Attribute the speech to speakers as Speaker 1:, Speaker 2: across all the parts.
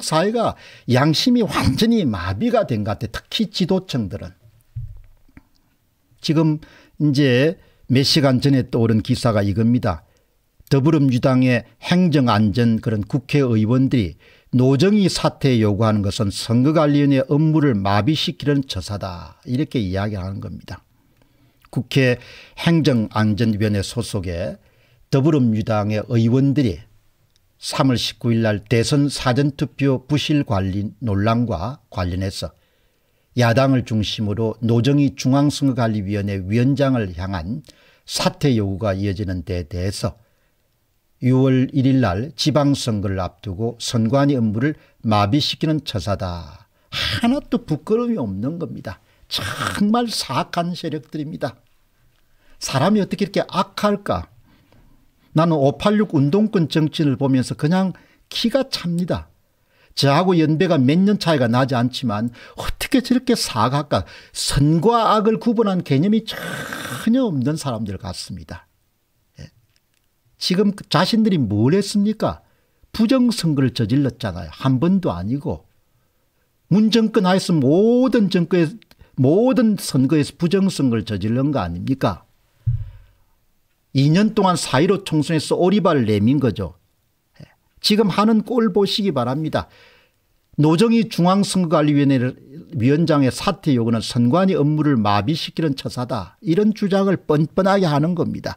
Speaker 1: 사회가 양심이 완전히 마비가 된 것 같아요. 특히 지도층들은. 지금 이제 몇 시간 전에 떠오른 기사가 이겁니다. 더불어민주당의 행정안전 그런 국회의원들이 노정이 사퇴 요구하는 것은 선거관리위원회 업무를 마비시키는 처사다 이렇게 이야기하는 겁니다. 국회 행정안전위원회 소속의 더불어민주당의 의원들이 3월 19일 날 대선 사전투표 부실 관리 논란과 관련해서 야당을 중심으로 노정이 중앙선거관리위원회 위원장을 향한 사퇴 요구가 이어지는 데 대해서 6월 1일 날 지방선거를 앞두고 선관위 업무를 마비시키는 처사다. 하나도 부끄러움이 없는 겁니다. 정말 사악한 세력들입니다. 사람이 어떻게 이렇게 악할까? 나는 586 운동권 정치인을 보면서 그냥 키가 찹니다. 저하고 연배가 몇 년 차이가 나지 않지만 어떻게 저렇게 사각과 선과 악을 구분한 개념이 전혀 없는 사람들 같습니다. 예. 지금 그 자신들이 뭘 했습니까? 부정선거를 저질렀잖아요. 한 번도 아니고. 문정권 하에서 모든 정권에 모든 선거에서 부정선거를 저질른 거 아닙니까? 2년 동안 4.15 총선에서 오리발 내민 거죠. 예. 지금 하는 꼴 보시기 바랍니다. 노정희 중앙선거관리위원장의 사퇴 요구는 선관위 업무를 마비시키는 처사다. 이런 주장을 뻔뻔하게 하는 겁니다.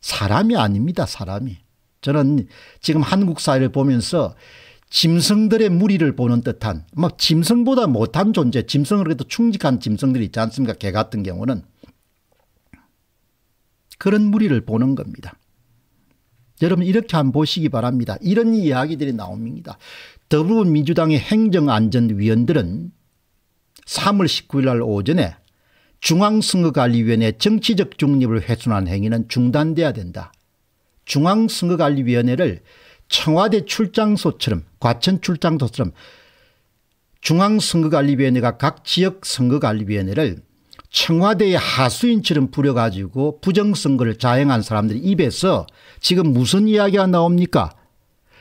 Speaker 1: 사람이 아닙니다. 사람이. 저는 지금 한국 사회를 보면서 짐승들의 무리를 보는 듯한 막 짐승보다 못한 존재 짐승을 그래도 충직한 짐승들이 있지 않습니까 개 같은 경우는 그런 무리를 보는 겁니다. 여러분 이렇게 한번 보시기 바랍니다. 이런 이야기들이 나옵니다. 더불어민주당의 행정안전위원들은 3월 19일 날 오전에 중앙선거관리위원회 정치적 중립을 훼손한 행위는 중단돼야 된다. 중앙선거관리위원회를 청와대 출장소처럼 과천 출장소처럼 중앙선거관리위원회가 각 지역 선거관리위원회를 청와대의 하수인처럼 부려가지고 부정선거를 자행한 사람들 입에서 지금 무슨 이야기가 나옵니까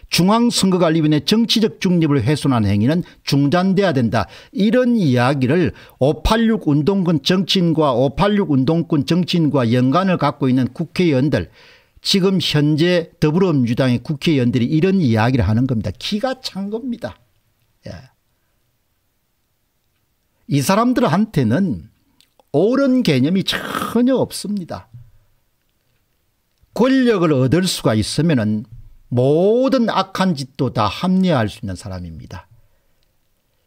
Speaker 1: 중앙선거관리위원회 정치적 중립을 훼손한 행위는 중단돼야 된다. 이런 이야기를 586 운동권 정치인과 586 운동권 정치인과 연관을 갖고 있는 국회의원들 지금 현재 더불어민주당의 국회의원들이 이런 이야기를 하는 겁니다. 기가 찬 겁니다. 예. 이 사람들한테는 옳은 개념이 전혀 없습니다. 권력을 얻을 수가 있으면 모든 악한 짓도 다 합리화할 수 있는 사람입니다.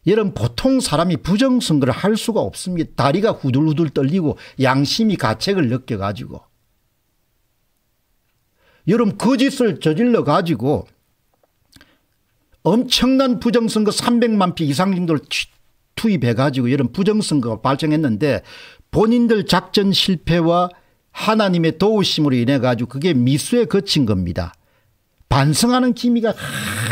Speaker 1: 여러분 보통 사람이 부정선거를 할 수가 없습니다. 다리가 후들후들 떨리고 양심이 가책을 느껴가지고 여러분 거짓을 저질러 가지고 엄청난 부정선거 300만 피 이상 정도를 투입해 가지고 이런 부정선거가 발생했는데 본인들 작전 실패와 하나님의 도우심으로 인해 가지고 그게 미수에 거친 겁니다. 반성하는 기미가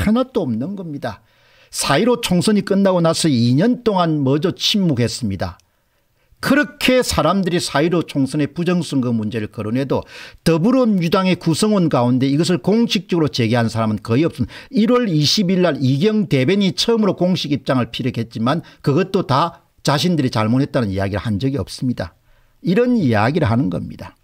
Speaker 1: 하나도 없는 겁니다. 사이로 총선이 끝나고 나서 2년 동안 먼저 침묵했습니다. 그렇게 사람들이 사이로 총선의 부정선거 문제를 거론해도 더불어민주당의 구성원 가운데 이것을 공식적으로 제기한 사람은 거의 없습니다. 1월 20일 날 이경 대변이 처음으로 공식 입장을 피력했지만 그것도 다 자신들이 잘못했다는 이야기를 한 적이 없습니다. 이런 이야기를 하는 겁니다.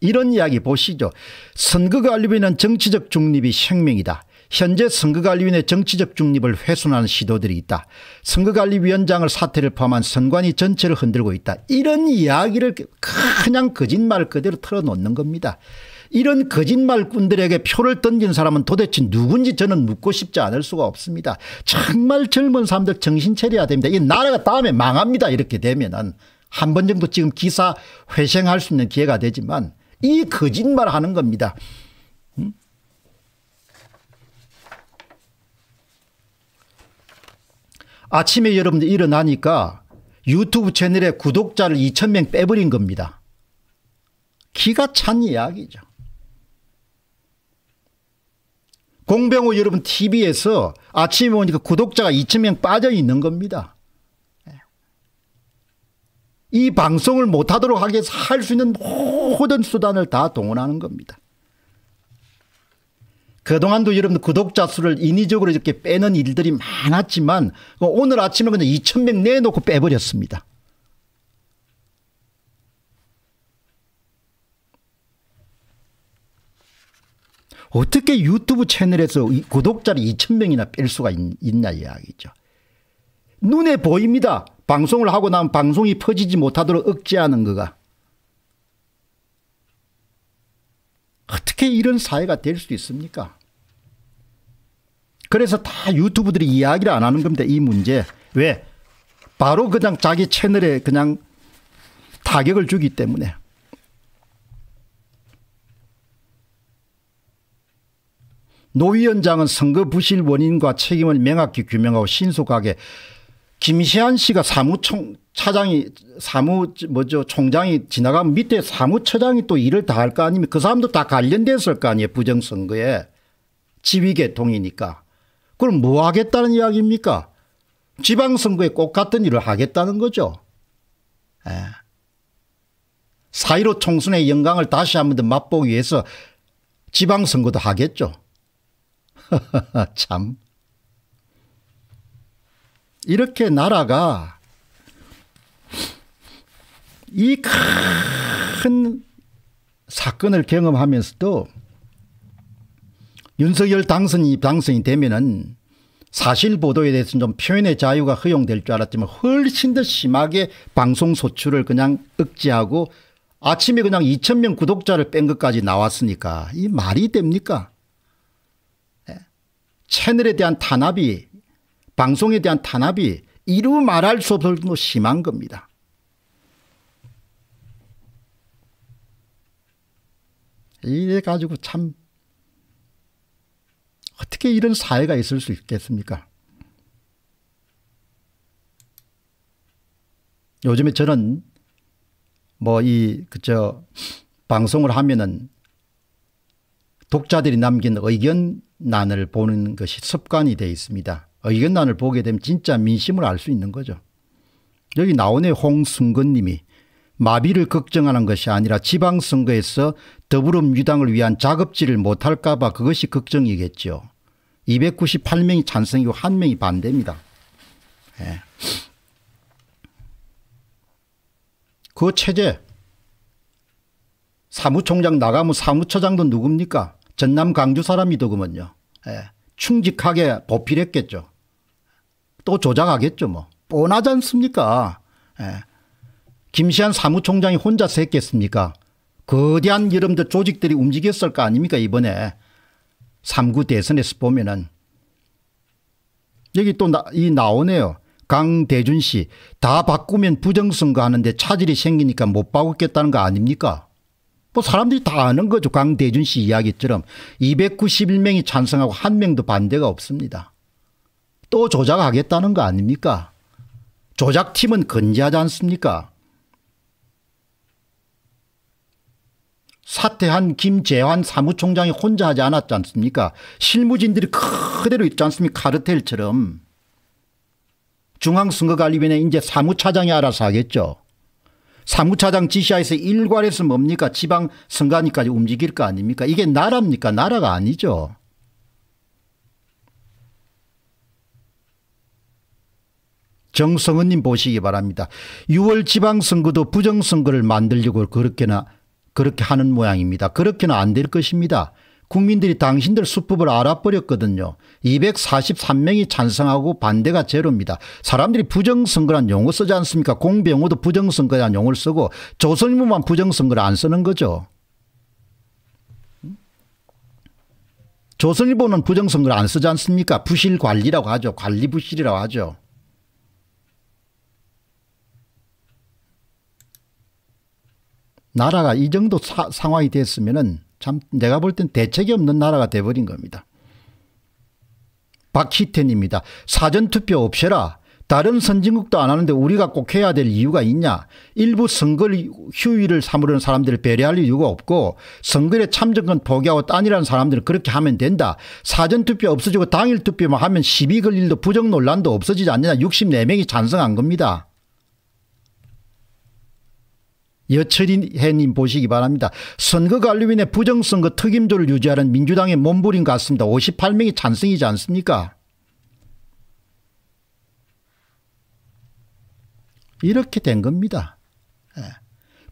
Speaker 1: 이런 이야기 보시죠. 선거관리비는 정치적 중립이 생명이다. 현재 선거관리위원회 정치적 중립을 훼손하는 시도들이 있다. 선거관리위원장을 사퇴를 포함한 선관위 전체를 흔들고 있다. 이런 이야기를 그냥 거짓말 그대로 털어놓는 겁니다. 이런 거짓말꾼들에게 표를 던진 사람은 도대체 누군지 저는 묻고 싶지 않을 수가 없습니다. 정말 젊은 사람들 정신 차려야 됩니다. 이 나라가 다음에 망합니다. 이렇게 되면은 한 번 정도 지금 기사 회생할 수 있는 기회가 되지만 이 거짓말 하는 겁니다. 아침에 여러분들 일어나니까 유튜브 채널에 구독자를 2,000명 빼버린 겁니다. 기가 찬 이야기죠. 공병호 여러분 TV에서 아침에 보니까 구독자가 2,000명 빠져 있는 겁니다. 이 방송을 못하도록 하기 위해서 할 수 있는 모든 수단을 다 동원하는 겁니다. 그동안도 여러분 들 구독자 수를 인위적으로 이렇게 빼는 일들이 많았지만 그 오늘 아침에 그냥 2,000명 내놓고 빼버렸습니다. 어떻게 유튜브 채널에서 구독자를 2 0명이나뺄 수가 있, 냐 이야기죠. 눈에 보입니다. 방송을 하고 나면 방송이 퍼지지 못하도록 억제하는 거가. 어떻게 이런 사회가 될 수 있습니까? 그래서 다 유튜브들이 이야기를 안 하는 겁니다. 이 문제. 왜? 바로 그냥 자기 채널에 그냥 타격을 주기 때문에. 노 위원장은 선거 부실 원인과 책임을 명확히 규명하고 신속하게 김시한 씨가 사무총 차장이 사무 뭐죠 총장이 지나가면 밑에 사무처장이 또 일을 다 할 거 아니면 그 사람도 다 관련됐을 거 아니에요 부정선거에 지휘계통이니까 그럼 뭐 하겠다는 이야기입니까? 지방선거에 꼭 같은 일을 하겠다는 거죠. 4.15 예. 총선의 영광을 다시 한번더 맛보기 위해서 지방선거도 하겠죠. 참. 이렇게 나라가 이 큰 사건을 경험하면서도 윤석열 당선이 당선이 되면은 사실 보도에 대해서는 좀 표현의 자유가 허용될 줄 알았지만 훨씬 더 심하게 방송 소출을 그냥 억제하고 아침에 그냥 2천 명 구독자를 뺀 것까지 나왔으니까 이 말이 됩니까? 예? 채널에 대한 탄압이 방송에 대한 탄압이 이루 말할 수 없을 정도 뭐 심한 겁니다. 이래 가지고 참 어떻게 이런 사회가 있을 수 있겠습니까? 요즘에 저는 뭐 이 그저 방송을 하면은 독자들이 남긴 의견란을 보는 것이 습관이 되어 있습니다. 의견란을 보게 되면 진짜 민심을 알 수 있는 거죠. 여기 나오네 홍순근 님이 마비를 걱정하는 것이 아니라 지방선거에서 더불어민주당을 위한 작업질을 못할까 봐 그것이 걱정이겠죠. 298명이 찬성이고 한 명이 반대입니다. 예. 그 체제 사무총장 나가면 사무처장도 누굽니까 전남 광주 사람이더구먼요. 예. 충직하게 보필했겠죠. 또 조작하겠죠 뭐. 뻔하지 않습니까. 예. 김시한 사무총장이 혼자 했겠습니까. 거대한 이름들 조직들이 움직였을 거 아닙니까 이번에. 3구 대선에서 보면은 여기 또 이 나오네요. 강대준 씨 다 바꾸면 부정선거 하는데 차질이 생기니까 못 바꾸겠다는 거 아닙니까? 뭐 사람들이 다 아는 거죠. 강대준 씨 이야기처럼 291명이 찬성하고 한 명도 반대가 없습니다. 또 조작하겠다는 거 아닙니까? 조작팀은 건재하지 않습니까? 사퇴한 김재환 사무총장이 혼자 하지 않았지 않습니까 실무진들이 그대로 있지 않습니까 카르텔처럼 중앙선거관리위원회 이제 사무차장이 알아서 하겠죠 사무차장 지시하에서 일괄해서 뭡니까 지방선관위까지 움직일 거 아닙니까 이게 나라입니까 나라가 아니죠 정성은님 보시기 바랍니다. 6월 지방선거도 부정선거를 만들려고 그렇게나 그렇게 하는 모양입니다. 그렇게는 안 될 것입니다. 국민들이 당신들 수법을 알아버렸거든요. 243명이 찬성하고 반대가 제로입니다. 사람들이 부정선거란 용어 쓰지 않습니까? 공병호도 부정선거란 용어를 쓰고 조선일보만 부정선거를 안 쓰는 거죠. 조선일보는 부정선거를 안 쓰지 않습니까? 부실관리라고 하죠. 관리부실이라고 하죠. 나라가 이 정도 사, 상황이 됐으면은 참 내가 볼 땐 대책이 없는 나라가 돼버린 겁니다. 박희태입니다. 사전투표 없애라. 다른 선진국도 안 하는데 우리가 꼭 해야 될 이유가 있냐. 일부 선거를 휴일을 삼으려는 사람들을 배려할 이유가 없고 선거에 참정권 포기하고 딴이라는 사람들은 그렇게 하면 된다. 사전투표 없어지고 당일투표만 하면 시비 걸 일도 부정 논란도 없어지지 않느냐. 64명이 찬성한 겁니다. 여철이해님 보시기 바랍니다. 선거관리위원회 부정선거 특임조를 유지하는 민주당의 몸부림 같습니다. 58명이 찬성이지 않습니까? 이렇게 된 겁니다. 예.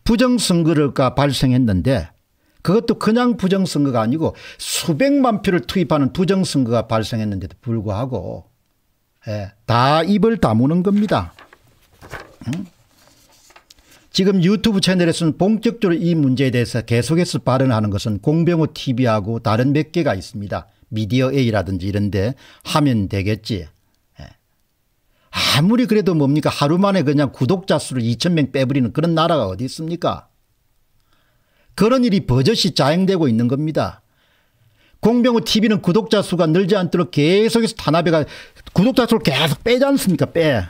Speaker 1: 부정선거가 발생했는데 그것도 그냥 부정선거가 아니고 수백만 표를 투입하는 부정선거가 발생했는데도 불구하고 예, 다 입을 다무는 겁니다. 응? 지금 유튜브 채널에서는 본격적으로 이 문제에 대해서 계속해서 발언하는 것은 공병호 TV하고 다른 몇 개가 있습니다. 미디어 A라든지 이런데 하면 되겠지. 예. 아무리 그래도 뭡니까 하루 만에 그냥 구독자 수를 2천명 빼버리는 그런 나라가 어디 있습니까 그런 일이 버젓이 자행되고 있는 겁니다. 공병호 TV는 구독자 수가 늘지 않도록 계속해서 탄압해가 구독자 수를 계속 빼지 않습니까 빼.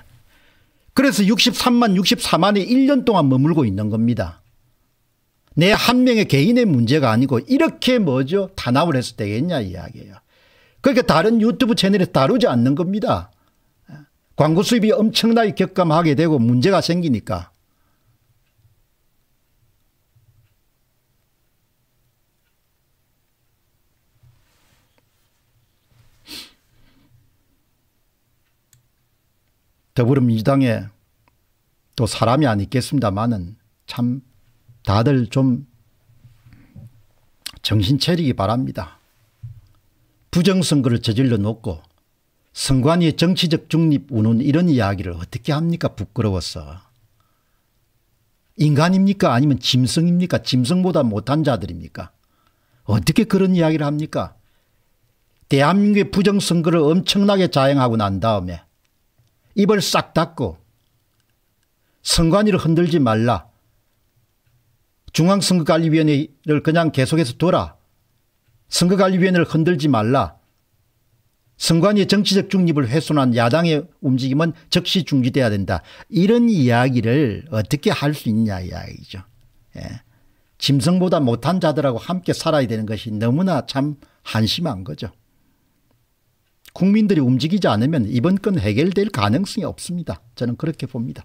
Speaker 1: 그래서 63만 64만이 1년 동안 머물고 있는 겁니다. 내 한 명의 개인의 문제가 아니고 이렇게 뭐죠 단합을 해서 되겠냐 이야기예요. 그러니까 다른 유튜브 채널에 다루지 않는 겁니다. 광고 수입이 엄청나게 격감하게 되고 문제가 생기니까. 더불어민주당에 또 사람이 안 있겠습니다만은 참 다들 좀 정신 차리기 바랍니다. 부정선거를 저질러 놓고 선관위의 정치적 중립 운운 이런 이야기를 어떻게 합니까 부끄러워서. 인간입니까 아니면 짐승입니까 짐승보다 못한 자들입니까 어떻게 그런 이야기를 합니까 대한민국의 부정선거를 엄청나게 자행하고 난 다음에 입을 싹 닫고 선관위를 흔들지 말라. 중앙선거관리위원회를 그냥 계속해서 둬라. 선거관리위원회를 흔들지 말라. 선관위의 정치적 중립을 훼손한 야당의 움직임은 즉시 중지돼야 된다. 이런 이야기를 어떻게 할 수 있냐 이야기죠. 예. 짐승보다 못한 자들하고 함께 살아야 되는 것이 너무나 참 한심한 거죠. 국민들이 움직이지 않으면 이번 건 해결될 가능성이 없습니다. 저는 그렇게 봅니다.